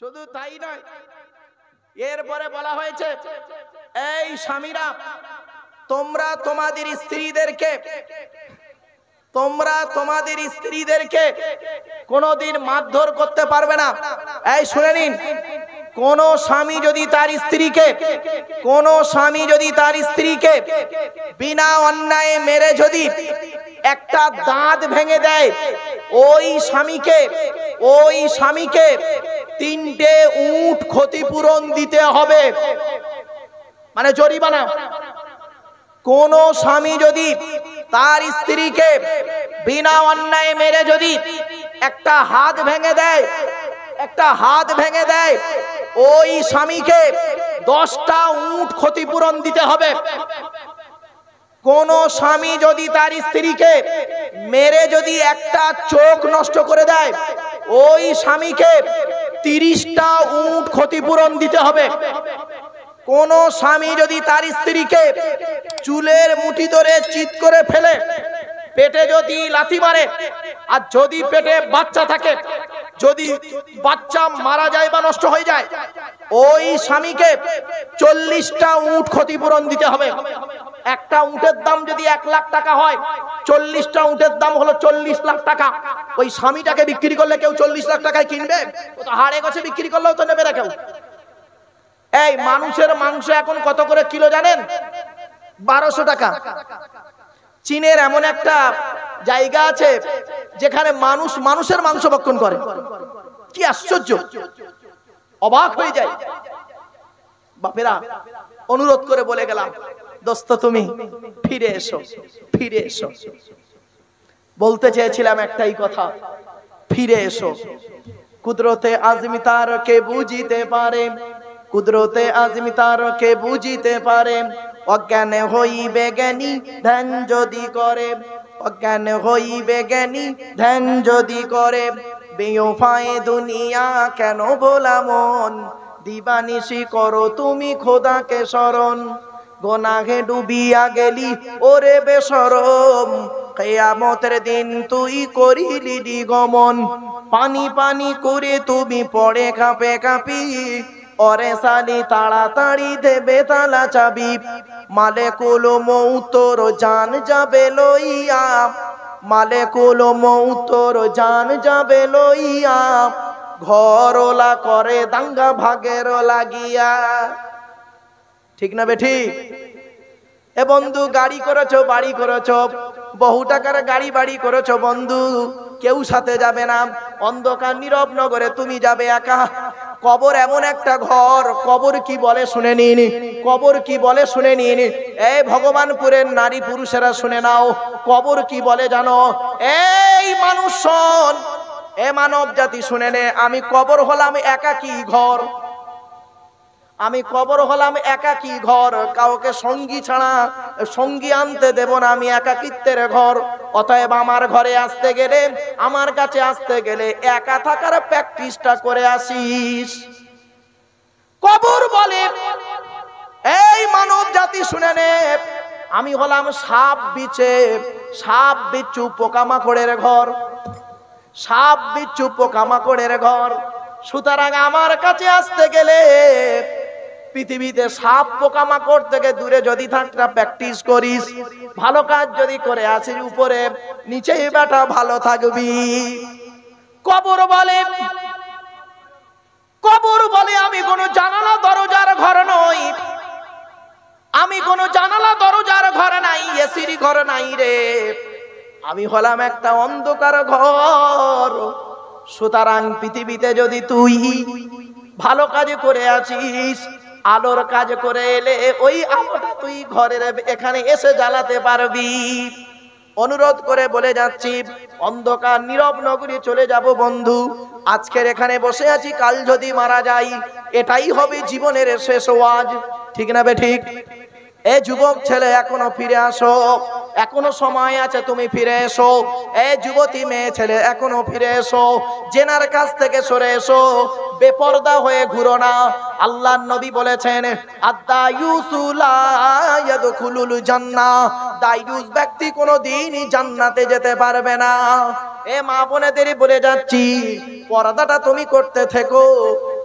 শুধু তাই নয় এরপরে বলা হয়েছে এই স্বামীরা তোমরা তোমাদের স্ত্রীদেরকে তোমরা তোমাদের স্ত্রীদেরকে কোনদিন মারধর করতে পারবে না এই শুনে নিন কোন স্বামী যদি তার স্ত্রীকে কোন স্বামী যদি তার স্ত্রীকে বিনা অন্যায় মেরে যদি একটা দাঁত ভেঙে দেয় ওই স্বামীকে ওই স্বামীকে তিনটে উট ক্ষতিপূরণ দিতে হবে মানে জরিমানা কোন স্বামী যদি তার স্ত্রীকে বিনা অন্যায় মেরে যদি একটা হাত ভেঙে দেয় একটা হাত ভেঙে দেয় ওই স্বামীকে দশটা উট ক্ষতিপূরণ দিতে হবে কোন স্বামী যদি তার স্ত্রীকে মেরে যদি একটা চোখ নষ্ট করে দেয় ওই স্বামীকে তিরিশটা উট ক্ষতিপূরণ দিতে হবে কোন স্বামী যদি তার স্ত্রীকে চুলের মুঠি ধরে চিত করে ফেলে পেটে যদি লাথি মারে আর যদি পেটে বাচ্চা থাকে যদি বাচ্চা মারা যায় বা নষ্ট হয়ে যায় ওই স্বামীকে চল্লিশটা উট ক্ষতিপূরণ দিতে হবে একটা উঁটের দাম যদি এক লাখ টাকা হয় চল্লিশটা উঁটের দাম হলো চল্লিশ লাখ টাকা ওই স্বামীটাকে বিক্রি করলে কেউ চল্লিশ লাখ টাকায় কিনবে ও তো হাড়ে গছে বিক্রি করলেও তো নেবে না কেউ এই মানুষের মাংস এখন কত করে কিলো জানেন বারোশো টাকা চীনের এমন একটা জায়গা আছে যেখানে মানুষ মানুষের মাংস ভক্ষণ করে কি আশ্চর্য অবাক হয়ে যায় বাপেরা অনুরোধ করে বলে গেলাম দোস্ত তুমি ফিরে এসো ফিরে এসো বলতে চেয়েছিলাম একটাই কথা ফিরে এসো কুদরতে আজমি তারকে বুঝিতে পারে কুদরতে আজমি তারকে বুঝিতে পারে অজ্ঞানে হইবে জ্ঞানী ধ্যান যদি করে অজ্ঞান হইবে জ্ঞানী ধ্যান যদি করে বেয়ফায় দুনিয়া কেন ভোলা মন দিবানিশি করো তুমি খোদাকে শরণ গোনাহে ডুবিয়া গেলি ওরে বেসরম কেয়ামতের দিন তুই করিলি নিগমন পানি পানি করে তুমি পড়ে কাঁপে কাঁপি অরে সালি তাড়াতাড়ি দেবে তালা চাবি মালে কুলো মৌতর জান যাবে লইয়া মালে কুলো মৌতর জান যাবে লইয়া ঘরলা করে দাঙ্গা ভাগের লাগিয়া ঠিক না বেঠি এ বন্ধু গাড়ি করেছ বাড়ি করেছ বহু টাকার গাড়ি বাড়ি করেছ বন্ধু কেউ সাথে যাবে না অন্ধকার নীরব নগরে তুমি যাবে একা কবর এমন একটা ঘর কবর কি বলে শুনে নিন কবর কি বলে শুনে নিন এ ভগবানপুরের নারী পুরুষেরা শুনে নাও কবর কি বলে জানো এই মানুষ এ মানব জাতি শুনে নে আমি কবর হলাম কি ঘর আমি কবর হলাম একাকি ঘর কাউকে সঙ্গী ছাড়া সঙ্গী আনতে দেব না আমি একাকিত্বের ঘর অতএব আমার ঘরে আসতে গেলে আমার কাছে আসতে গেলে একা থাকার প্র্যাকটিসটা করে আসিস কবর বলে এই মানব জাতি শুনে নে আমি হলাম সাপ বিচে সাপ বিচ্ছু পোকামাকড়ের ঘর সাপ বিচ্ছু পোকামাকড়ের ঘর সুতরাং আমার কাছে আসতে গেলে পৃথিবীতে সাপ পোকামাকড় থেকে দূরে যদি থাকটা প্র্যাকটিস করিস ভালো কাজ যদি করে আসিস উপরে নিচেই বেটা ভালো থাকবি কবর বলে কবর বলে আমি কোনো জানালা দরজার ঘর নই আমি কোনো জানালা দরজার ঘর নাই এসির ঘর নাই রে আমি হলাম একটা অন্ধকার ঘর সুতরাং পৃথিবীতে যদি তুই ভালো কাজ করে আছিস আলোর কাজ করে এলে ওই আলোটা তুই ঘরের এখানে এসে জ্বালাতে পারবি অনুরোধ করে বলে যাচ্ছি অন্ধকার নীরব নগরী চলে যাব বন্ধু আজকের এখানে বসে আছি কাল যদি মারা যাই এটাই হবে জীবনের শেষ ওয়াজ ঠিক না বে ঠিক এ যুবক ছেলে এখনো ফিরে আসো এখনো সময় আছে তুমি ফিরে এসো এই যুবতী মেয়ে ছেলে এখনো ফিরে এসো জেনার কাছ থেকে সরে এসো বেপর্দা হয়ে ঘুরো না আল্লাহ নবী বলেছেন আদা ইউসুলা জান্নাতে যেতে পারবে না এ মা বোনেদেরই বলে যাচ্ছি পর্দাটা তুমি করতে থেকো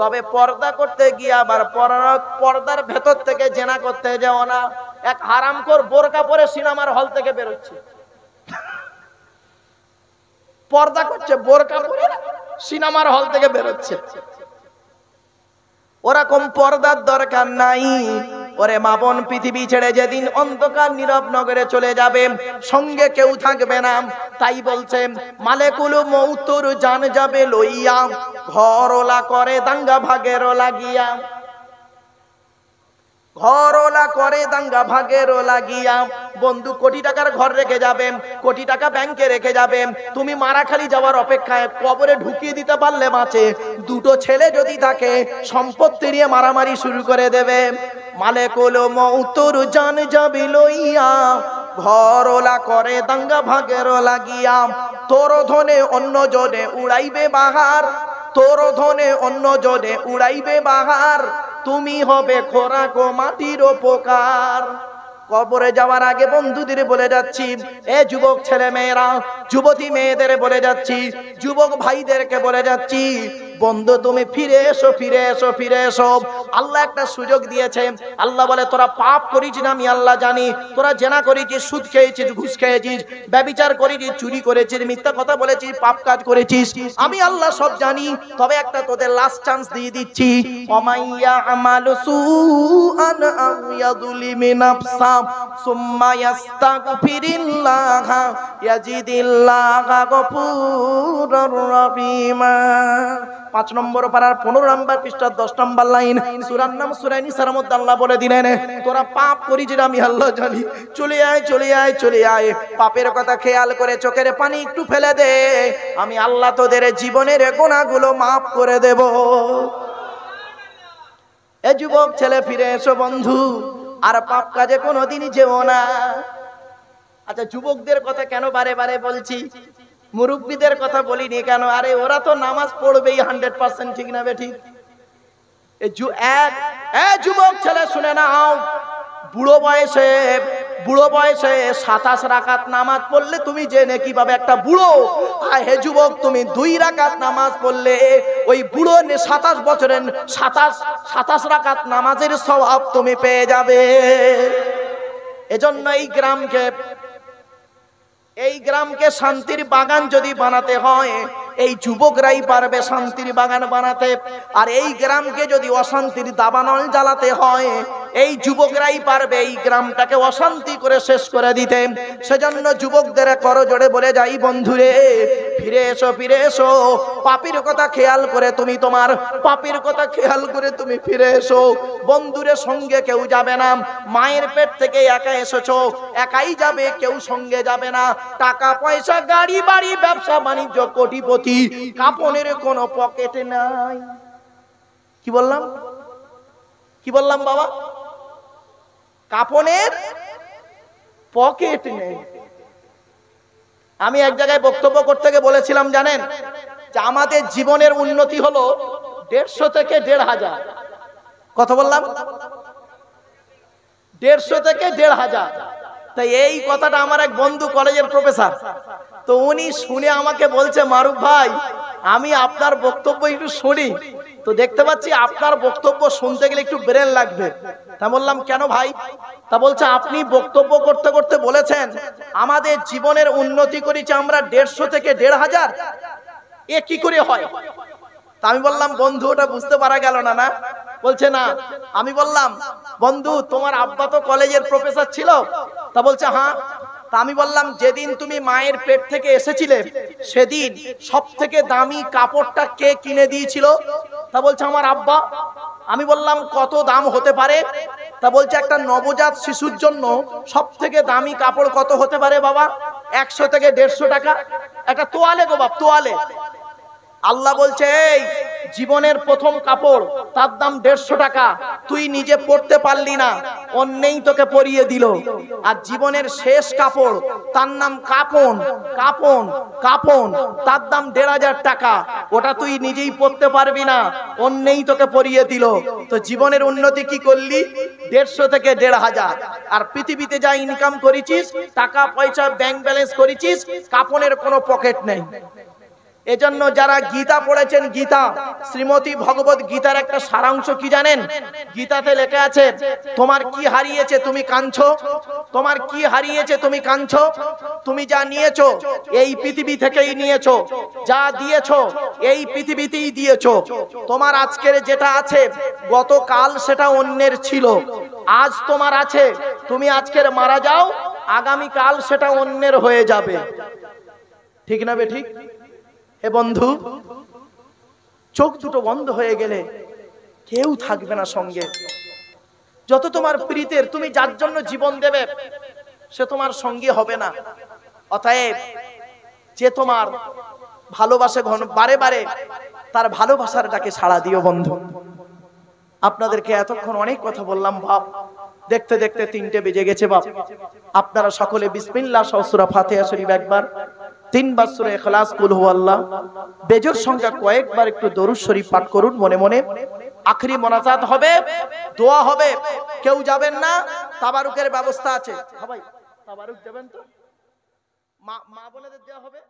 তবে পর্দা করতে গিয়ে আবার পর্দার ভেতর থেকে জেনা করতে যাও না এক হারাম কর বোরকা পরে সিনেমার হল থেকে বেরোচ্ছে পর্দা করছে বোরকা পরে সিনেমার হল থেকে বেরোচ্ছে ওরকম পর্দার দরকার নাই ওরে মাবন পৃথিবী ছেড়ে যেদিন অন্ধকার নীরব নগরে চলে যাবে সঙ্গে কেউ থাকবে না তাই বলছে মালেকুল মৌতুর জান যাবে লইয়া ঘর ওলা করে দাঙ্গা ভাগেরও লাগিয়া ঘর ওলা করে দাঙ্গা ভাগের ওলা গিয়া বন্ধু কোটি টাকার ঘর রেখে যাবেন কোটি টাকা ব্যাংকে রেখে যাবেন তুমি মারাখালি যাওয়ার অপেক্ষায় কবরে ঢুকিয়ে দিতে পারলে মাছে দুটো ছেলে যদি থাকে সম্পত্তি নিয়ে মারামারি শুরু করে দেবে মালেকুল মৌতুর জান যাবি লইয়া ঘর ওলা করে দাঙ্গা ভাগেরও লাগিয়া গিয়া তোর ধনে অন্য জনে উড়াইবে বাহার তোর ধনে অন্য জনে উড়াইবে বাহার তুমি হবে খোরাক ও মাটির উপকার কবরে যাওয়ার আগে বন্ধুদের বলে যাচ্ছি এ যুবক ছেলে মেয়েরা যুবতী মেয়েদের বলে যাচ্ছি যুবক ভাইদেরকে বলে যাচ্ছি বন্ধ তুমি ফিরে এসো ফিরে এসো ফিরে এসো আল্লাহ একটা সুযোগ দিয়েছে আল্লাহ বলে তোরা পাপ করিছিস না আমি আল্লাহ জানি তোরা জেনা করেছিস সুদ খেয়েছিস ঘুষ খেয়েছিস ব্যবিচার করেছিস চুরি করেছিস মিথ্যা কথা বলেছিস পাপ কাজ করেছিস আমি আল্লাহ সব জানি তবে একটা তোদের লাস্ট চান্স দিয়ে দিচ্ছি অমাইয়া আমাল সু আন ইয়াযলিমু নাফসাহ সুম্মা ইস্তাগফিরিল্লাহা ইয়াজিদিল্লাহা গফুরুর রাহিমা পাঁচ নম্বর পাড়ার পনেরো নম্বর পৃষ্ঠার দশ নম্বর লাইন সুরার নাম সুরাই নিসার মধ্যে আল্লাহ বলে দিলেন তোরা পাপ করি যেটা আমি আল্লাহ জানি চলে আয় চলে আয় চলে আয় পাপের কথা খেয়াল করে চোখের পানি একটু ফেলে দে আমি আল্লাহ তোদের জীবনের গোনাগুলো মাফ করে দেব এ যুবক ছেলে ফিরে এসো বন্ধু আর পাপ কাজে কোনোদিনই যেও না আচ্ছা যুবকদের কথা কেন বারে বারে বলছি মুরব্বীদের কথা বলিনি কেন আরে ওরা তো নামাজ পড়বেই হান্ড্রেড পার্সেন্ট ঠিক না বেঠিক যুবক ছেলে শুনে নাও বুড়ো বয়সে বুড়ো বয়সে সাতাশ রাকাত নামাজ পড়লে তুমি জেনে কিভাবে একটা বুড়ো আর হে যুবক তুমি দুই রাকাত নামাজ পড়লে ওই বুড়ো সাতাশ বছরের সাতাশ সাতাশ রাকাত নামাজের স্বভাব তুমি পেয়ে যাবে এজন্য এই গ্রামকে এই গ্রামকে শান্তির বাগান যদি বানাতে হয় এই যুবকরাই পারবে শান্তির বাগান বানাতে আর এই গ্রামকে যদি অশান্তির দাবানল জ্বালাতে হয় এই যুবকরাই পারবে এই গ্রামটাকে অশান্তি করে শেষ করে দিতে সেজন্য যুবকদের করজোড়ে বলে যাই বন্ধুরে ফিরে এসো ফিরে এসো পাপির কথা খেয়াল করে তুমি তোমার পাপির কথা খেয়াল করে তুমি ফিরে এসো বন্ধুরে সঙ্গে কেউ যাবে না মায়ের পেট থেকে একা এসেছো একাই যাবে কেউ সঙ্গে যাবে না টাকা পয়সা গাড়ি বাড়ি ব্যবসা বাণিজ্য কোটিপতি কাপনের কোনো পকেটে নাই কি বললাম কি বললাম বাবা কাপনের পকেট নেই আমি এক জায়গায় বক্তব্য করতে গিয়ে বলেছিলাম জানেন যে আমাদের জীবনের উন্নতি হলো দেড়শো থেকে দেড় হাজার কত বললাম দেড়শো থেকে দেড় হাজার তাই এই কথাটা আমার এক বন্ধু কলেজের প্রফেসর তো উনি শুনে আমাকে বলছে মারুফ ভাই আমি আপনার বক্তব্য একটু শুনি তো দেখতে পাচ্ছি আপনার বক্তব্য শুনতে গেলে একটু ব্রেন লাগবে তা বললাম কেন ভাই তা বলছে আপনি বক্তব্য করতে করতে বলেছেন আমাদের জীবনের উন্নতি করেছি আমরা দেড়শো থেকে দেড় হাজার এ কি করে হয় তা আমি বললাম বন্ধু ওটা বুঝতে পারা গেল না না বলছে না আমি বললাম বন্ধু তোমার আব্বা তো কলেজের প্রফেসর ছিল তা বলছে হ্যাঁ তা আমি বললাম যেদিন তুমি মায়ের পেট থেকে এসেছিলে সেদিন সব থেকে দামি কাপড়টা কে কিনে দিয়েছিল তা বলছে আমার আব্বা আমি বললাম কত দাম হতে পারে তা বলছে একটা নবজাত শিশুর জন্য সব থেকে দামি কাপড় কত হতে পারে বাবা একশো থেকে দেড়শো টাকা একটা তোয়ালে গো বাপ তোয়ালে আল্লাহ বলছে এই জীবনের প্রথম কাপড় তার দাম দেড়শো টাকা তুই নিজে পড়তে পারলি না অন্যেই তোকে পরিয়ে দিল আর জীবনের শেষ কাপড় তার নাম কাপন কাপন কাপন তার দাম দেড় হাজার টাকা ওটা তুই নিজেই পড়তে পারবি না অন্যেই তোকে পরিয়ে দিল তো জীবনের উন্নতি কি করলি দেড়শো থেকে দেড় হাজার আর পৃথিবীতে যা ইনকাম করেছিস টাকা পয়সা ব্যাংক ব্যালেন্স করেছিস কাপনের কোনো পকেট নেই এজন্য যারা গীতা পড়েছেন গীতা শ্রীমতী ভগবত গীতার একটা সারাংশ কি জানেন গীতাতে লেখা আছে তোমার কি হারিয়েছে তুমি কাঁদছ তোমার কি হারিয়েছে তুমি কাঁদছ তুমি যা নিয়েছো এই পৃথিবী থেকেই নিয়েছো যা দিয়েছো এই পৃথিবীতেই দিয়েছো তোমার আজকের যেটা আছে গতকাল সেটা অন্যের ছিল আজ তোমার আছে তুমি আজকের মারা যাও আগামীকাল সেটা অন্যের হয়ে যাবে ঠিক না বে ঠিক হে বন্ধু চোখ দুটো বন্ধ হয়ে গেলে কেউ থাকবে না সঙ্গে যত তোমার প্রীতের তুমি যার জন্য জীবন দেবে সে তোমার সঙ্গী হবে না অতএব যে তোমার ভালোবাসে ঘন বারে বারে তার ভালোবাসার ডাকে সাড়া দিও বন্ধু আপনাদেরকে এতক্ষণ অনেক কথা বললাম বাপ দেখতে দেখতে তিনটে বেজে গেছে বাপ আপনারা সকলে বিসমিল্লা সসুরা ফাতে শরীফ একবার তিনবার বছর এখলাস কুল আল্লাহ বেজর সংখ্যা কয়েকবার একটু দরু শরীফ পাঠ করুন মনে মনে আখরি মোনাজাত হবে দোয়া হবে কেউ যাবেন না তাবারুকের ব্যবস্থা আছে তাবারুক তো মা বলে দেওয়া হবে